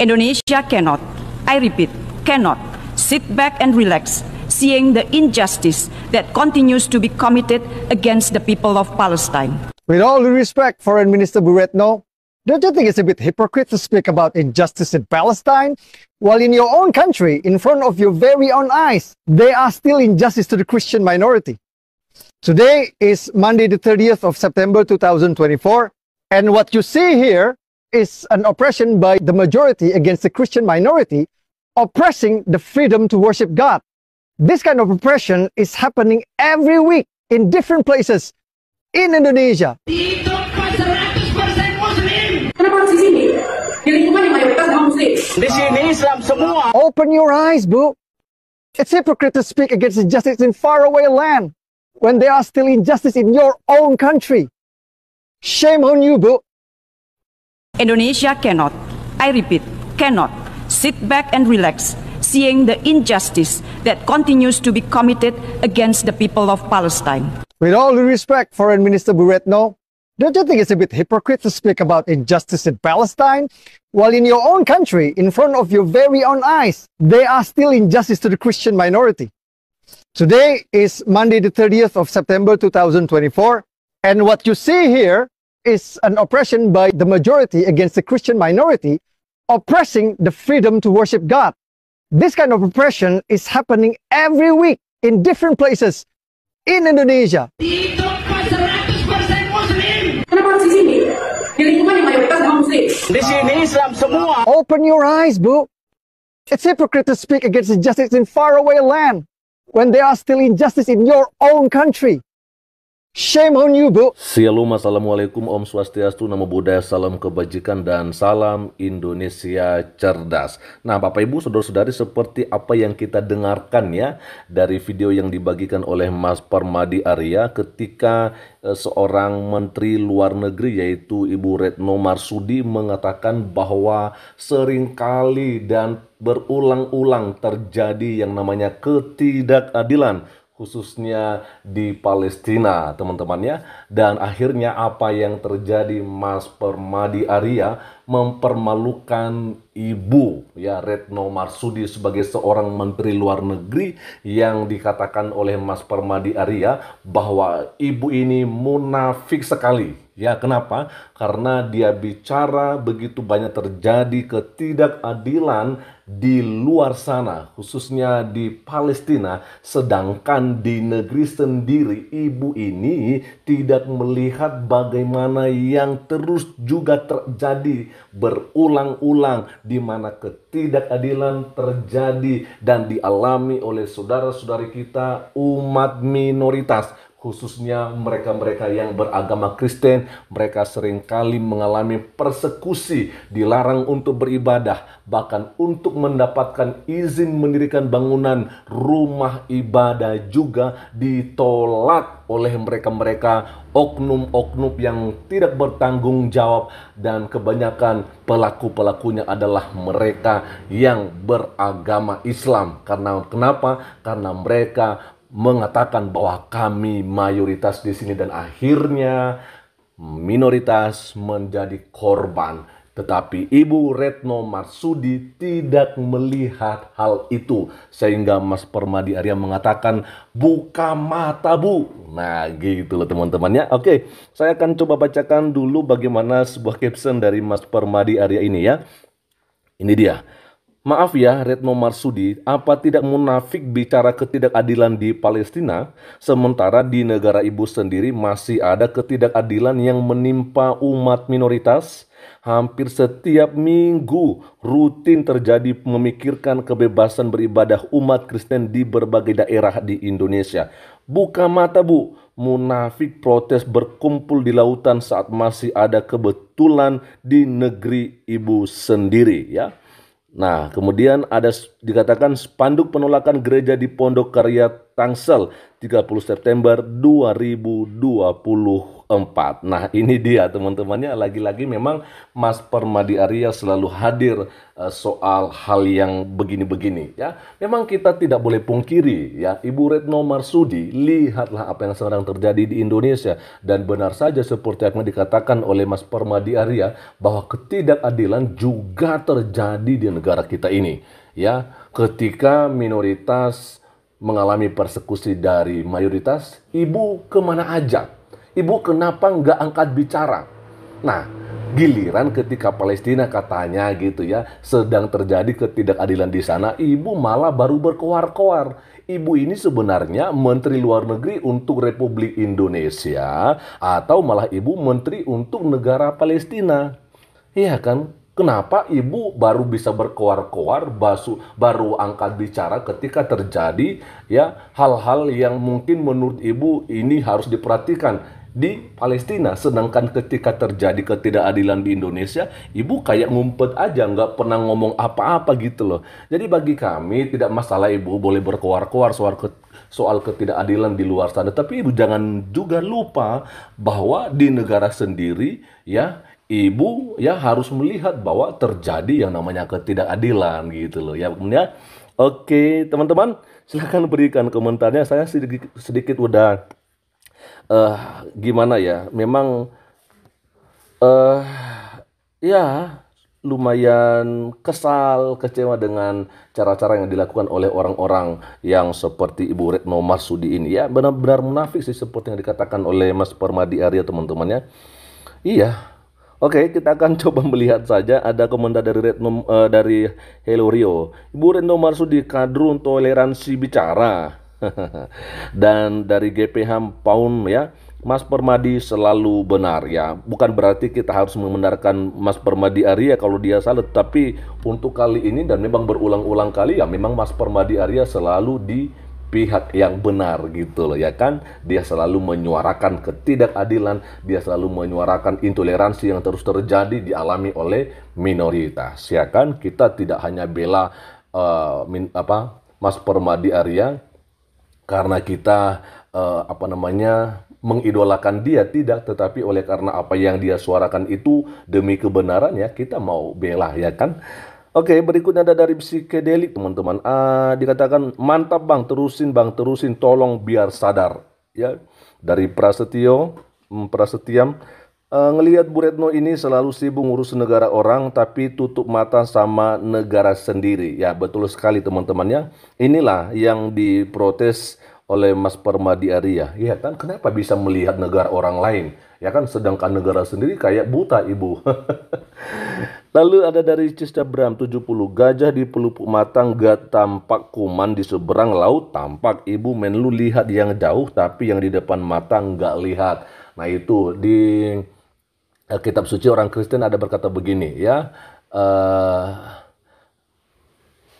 Indonesia cannot, I repeat, cannot sit back and relax seeing the injustice that continues to be committed against the people of Palestine. With all due respect, Foreign Minister Buretno, don't you think it's a bit hypocrite to speak about injustice in Palestine while in your own country, in front of your very own eyes, there are still injustice to the Christian minority? Today is Monday, the 30th of September 2024, and what you see here is an oppression by the majority against the Christian minority, oppressing the freedom to worship God. This kind of oppression is happening every week in different places in Indonesia. Di sini Islam semua. Open your eyes, bro. It's hypocrite to speak against injustice in faraway land when there are still injustice in your own country. Shame on you, bro. Indonesia cannot, I repeat, cannot sit back and relax seeing the injustice that continues to be committed against the people of Palestine. With all due respect, Foreign Minister Buretno, don't you think it's a bit hypocrite to speak about injustice in Palestine while in your own country, in front of your very own eyes, there are still injustice to the Christian minority? Today is Monday, the 30th of September 2024, and what you see here is an oppression by the majority against the Christian minority, oppressing the freedom to worship God. This kind of oppression is happening every week in different places in Indonesia. Islam. Open your eyes, boo. It's hypocrite to speak against injustice in faraway land when there are still injustice in your own country. Shame on you, Bu. Shalom, Assalamualaikum, Om Swastiastu, Namo Buddhaya, Salam Kebajikan, dan Salam Indonesia Cerdas. Nah, Bapak Ibu, Saudara-saudari, seperti apa yang kita dengarkan ya dari video yang dibagikan oleh Mas Permadi Arya ketika eh, seorang Menteri Luar Negeri yaitu Ibu Retno Marsudi mengatakan bahwa seringkali dan berulang-ulang terjadi yang namanya ketidakadilan khususnya di Palestina teman-temannya dan akhirnya apa yang terjadi Mas Permadi Arya mempermalukan ibu ya Retno Marsudi sebagai seorang menteri luar negeri yang dikatakan oleh Mas Permadi Arya bahwa ibu ini munafik sekali. Ya, kenapa? Karena dia bicara begitu banyak terjadi ketidakadilan di luar sana, khususnya di Palestina, sedangkan di negeri sendiri ibu ini tidak melihat bagaimana yang terus juga terjadi berulang-ulang di mana ketidakadilan terjadi dan dialami oleh saudara-saudari kita umat minoritas khususnya mereka-mereka yang beragama Kristen, mereka seringkali mengalami persekusi, dilarang untuk beribadah, bahkan untuk mendapatkan izin mendirikan bangunan rumah ibadah juga ditolak oleh mereka-mereka oknum-oknum yang tidak bertanggung jawab dan kebanyakan pelaku-pelakunya adalah mereka yang beragama Islam. Karena kenapa? Karena mereka mengatakan bahwa kami mayoritas di sini dan akhirnya minoritas menjadi korban. Tetapi Ibu Retno Marsudi tidak melihat hal itu. Sehingga Mas Permadi Arya mengatakan, buka mata bu. Nah gitu loh teman-temannya. Oke, saya akan coba bacakan dulu bagaimana sebuah caption dari Mas Permadi Arya ini ya. Ini dia. Maaf ya, Retno Marsudi, apa tidak munafik bicara ketidakadilan di Palestina, sementara di negara ibu sendiri masih ada ketidakadilan yang menimpa umat minoritas? Hampir setiap minggu rutin terjadi memikirkan kebebasan beribadah umat Kristen di berbagai daerah di Indonesia. Buka mata bu, munafik protes berkumpul di lautan saat masih ada kebetulan di negeri ibu sendiri ya. Nah, kemudian ada dikatakan spanduk penolakan gereja di Pondok Karya Tangsel 30 September 2024. Nah, ini dia teman-temannya lagi-lagi memang Mas Permadi Arya selalu hadir uh, soal hal yang begini-begini ya. Memang kita tidak boleh pungkiri ya, Ibu Retno Marsudi, lihatlah apa yang sekarang terjadi di Indonesia dan benar saja seperti yang dikatakan oleh Mas Permadi Arya bahwa ketidakadilan juga terjadi di negara kita ini ya, ketika minoritas mengalami persekusi dari mayoritas, ibu kemana aja? Ibu kenapa nggak angkat bicara? Nah, giliran ketika Palestina katanya gitu ya sedang terjadi ketidakadilan di sana ibu malah baru berkoar-koar ibu ini sebenarnya menteri luar negeri untuk Republik Indonesia atau malah ibu menteri untuk negara Palestina iya kan Kenapa ibu baru bisa berkoar-koar, basu, baru angkat bicara ketika terjadi ya hal-hal yang mungkin menurut ibu ini harus diperhatikan di Palestina. Sedangkan ketika terjadi ketidakadilan di Indonesia, ibu kayak ngumpet aja, nggak pernah ngomong apa-apa gitu loh. Jadi bagi kami tidak masalah ibu boleh berkoar-koar soal ke, soal ketidakadilan di luar sana. Tapi ibu jangan juga lupa bahwa di negara sendiri ya ibu ya harus melihat bahwa terjadi yang namanya ketidakadilan gitu loh ya kemudian oke teman-teman silahkan berikan komentarnya saya sedikit sedikit udah uh, gimana ya memang uh, ya lumayan kesal, kecewa dengan cara-cara yang dilakukan oleh orang-orang yang seperti Ibu Retno Marsudi ini. Ya benar-benar munafik sih seperti yang dikatakan oleh Mas Permadi Arya teman-temannya. Iya, Oke, kita akan coba melihat saja ada komentar dari Retno uh, dari Hello Rio. Ibu Retno Marsudi kadrun toleransi bicara. Dan dari GPH Paun ya, Mas Permadi selalu benar ya. Bukan berarti kita harus membenarkan Mas Permadi Arya kalau dia salah, tapi untuk kali ini dan memang berulang-ulang kali ya memang Mas Permadi Arya selalu di pihak yang benar gitu loh ya kan dia selalu menyuarakan ketidakadilan dia selalu menyuarakan intoleransi yang terus terjadi dialami oleh minoritas ya kan kita tidak hanya bela uh, min, apa Mas Permadi Arya karena kita uh, apa namanya mengidolakan dia tidak tetapi oleh karena apa yang dia suarakan itu demi kebenaran ya kita mau bela ya kan Oke, berikutnya ada dari psikedelik, teman-teman. Ah, dikatakan mantap, Bang. Terusin, Bang. Terusin, tolong biar sadar. Ya, dari Prasetyo, hmm, Prasetyam. Uh, ngelihat Bu Retno ini selalu sibuk ngurus negara orang tapi tutup mata sama negara sendiri. Ya betul sekali teman-teman ya. Inilah yang diprotes oleh Mas Permadi Arya. Ya kan kenapa bisa melihat negara orang lain? Ya kan sedangkan negara sendiri kayak buta ibu. Lalu ada dari tujuh 70 gajah di pelupuk matang gak tampak kuman di seberang laut tampak ibu menlu lihat yang jauh tapi yang di depan matang gak lihat. Nah itu di eh, kitab suci orang Kristen ada berkata begini ya. Uh,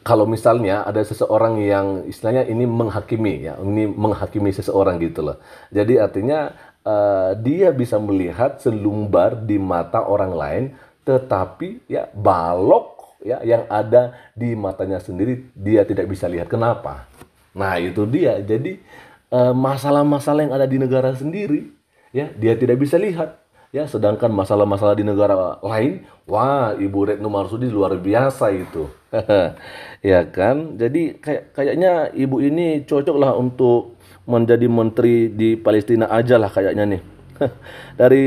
kalau misalnya ada seseorang yang istilahnya ini menghakimi ya, ini menghakimi seseorang gitu loh. Jadi artinya uh, dia bisa melihat selumbar di mata orang lain tetapi ya balok ya yang ada di matanya sendiri dia tidak bisa lihat kenapa. Nah, itu dia. Jadi eh, masalah-masalah yang ada di negara sendiri ya dia tidak bisa lihat ya sedangkan masalah-masalah di negara lain wah Ibu Retno Marsudi luar biasa itu ya kan jadi kayak kayaknya ibu ini cocoklah untuk menjadi menteri di Palestina aja lah kayaknya nih dari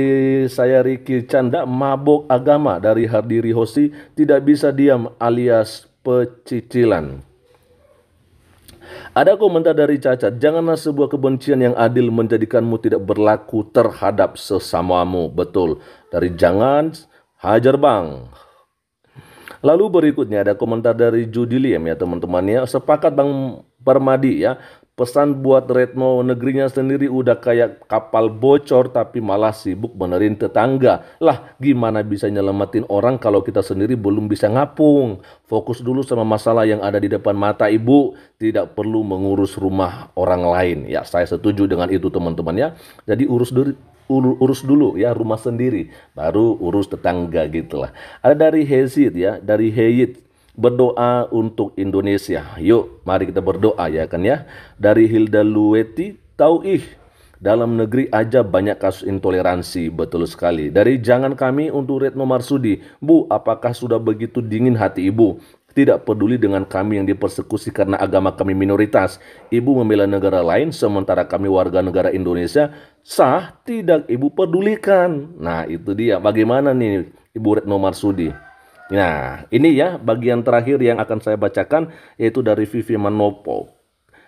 saya Riki Canda, mabok agama dari Hardiri Hosi, tidak bisa diam alias pecicilan. Ada komentar dari Caca, janganlah sebuah kebencian yang adil menjadikanmu tidak berlaku terhadap sesamamu. Betul, dari jangan hajar bang. Lalu berikutnya ada komentar dari Judi ya teman-temannya. Sepakat Bang Permadi ya, Pesan buat Retno negerinya sendiri udah kayak kapal bocor tapi malah sibuk benerin tetangga. Lah gimana bisa nyelamatin orang kalau kita sendiri belum bisa ngapung. Fokus dulu sama masalah yang ada di depan mata ibu. Tidak perlu mengurus rumah orang lain. Ya saya setuju dengan itu teman-teman ya. Jadi urus dulu urus dulu ya rumah sendiri. Baru urus tetangga gitulah Ada dari Hezid ya. Dari Heyit berdoa untuk Indonesia. Yuk, mari kita berdoa ya kan ya. Dari Hilda Luweti ih dalam negeri aja banyak kasus intoleransi, betul sekali. Dari jangan kami untuk Retno Marsudi, Bu, apakah sudah begitu dingin hati Ibu? Tidak peduli dengan kami yang dipersekusi karena agama kami minoritas. Ibu membela negara lain sementara kami warga negara Indonesia sah tidak ibu pedulikan. Nah itu dia bagaimana nih Ibu Retno Marsudi. Nah, ini ya bagian terakhir yang akan saya bacakan yaitu dari Vivi Manopo.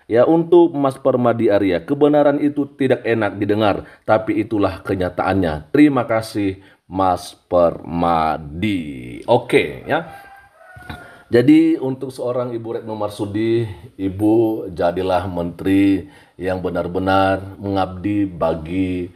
Ya untuk Mas Permadi Arya, kebenaran itu tidak enak didengar, tapi itulah kenyataannya. Terima kasih Mas Permadi. Oke ya. Jadi untuk seorang Ibu Retno Marsudi, Ibu jadilah menteri yang benar-benar mengabdi bagi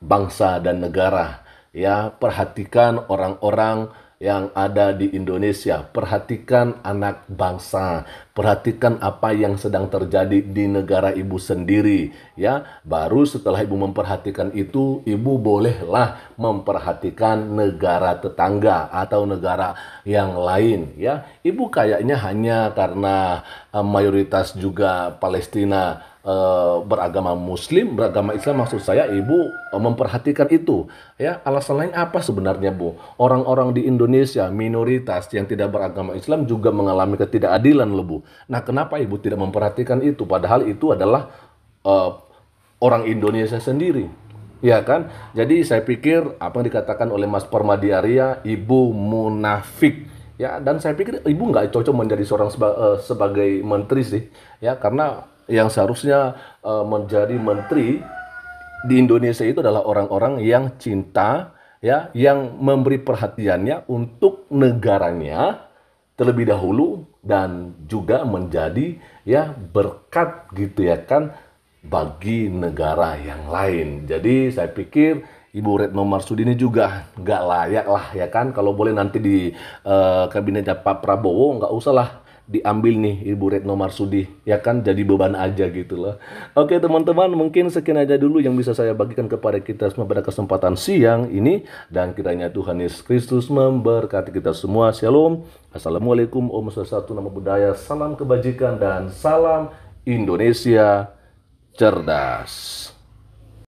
bangsa dan negara. Ya, perhatikan orang-orang yang ada di Indonesia. Perhatikan anak bangsa, perhatikan apa yang sedang terjadi di negara ibu sendiri ya. Baru setelah ibu memperhatikan itu, ibu bolehlah memperhatikan negara tetangga atau negara yang lain ya. Ibu kayaknya hanya karena eh, mayoritas juga Palestina Eh, beragama Muslim, beragama Islam maksud saya ibu eh, memperhatikan itu. Ya, alasan lain apa sebenarnya bu? Orang-orang di Indonesia minoritas yang tidak beragama Islam juga mengalami ketidakadilan loh bu. Nah, kenapa ibu tidak memperhatikan itu? Padahal itu adalah uh, orang Indonesia sendiri. Ya kan? Jadi saya pikir apa yang dikatakan oleh Mas Permadi Arya, ibu munafik ya dan saya pikir ibu nggak cocok menjadi seorang seba, uh, sebagai menteri sih ya karena yang seharusnya uh, menjadi menteri di Indonesia itu adalah orang-orang yang cinta ya yang memberi perhatiannya untuk negaranya terlebih dahulu dan juga menjadi ya berkat gitu ya kan bagi negara yang lain. Jadi saya pikir Ibu Retno Marsudi ini juga nggak layak lah ya kan kalau boleh nanti di uh, kabinetnya Pak Prabowo nggak usah lah diambil nih Ibu Retno Marsudi ya kan jadi beban aja gitu loh oke teman-teman mungkin sekian aja dulu yang bisa saya bagikan kepada kita semua pada kesempatan siang ini dan kiranya Tuhan Yesus Kristus memberkati kita semua shalom assalamualaikum om swastiastu nama budaya salam kebajikan dan salam Indonesia cerdas